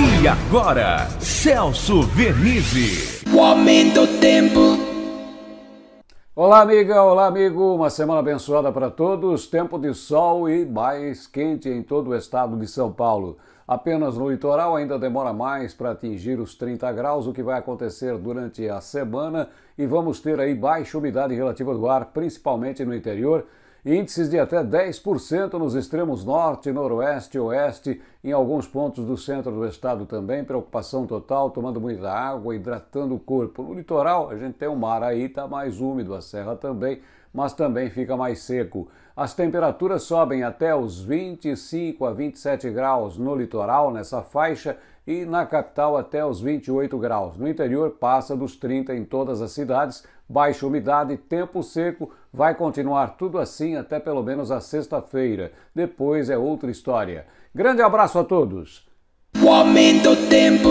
E agora, Celso Vernizzi. O aumento do tempo. Olá, amiga, olá, amigo. Uma semana abençoada para todos. Tempo de sol e mais quente em todo o estado de São Paulo. Apenas no litoral ainda demora mais para atingir os 30 graus, o que vai acontecer durante a semana, e vamos ter aí baixa umidade relativa do ar, principalmente no interior índices de até 10% nos extremos norte, noroeste, oeste, em alguns pontos do centro do estado também, preocupação total, tomando muita água, hidratando o corpo. No litoral, a gente tem o mar aí, está mais úmido, a serra também, mas também fica mais seco. As temperaturas sobem até os 25 a 27 graus no litoral, nessa faixa, e na capital até os 28 graus. No interior, passa dos 30 em todas as cidades, baixa umidade, tempo seco, vai continuar tudo assim até pelo menos a sexta-feira. Depois é outra história. Grande abraço a todos! O aumento tempo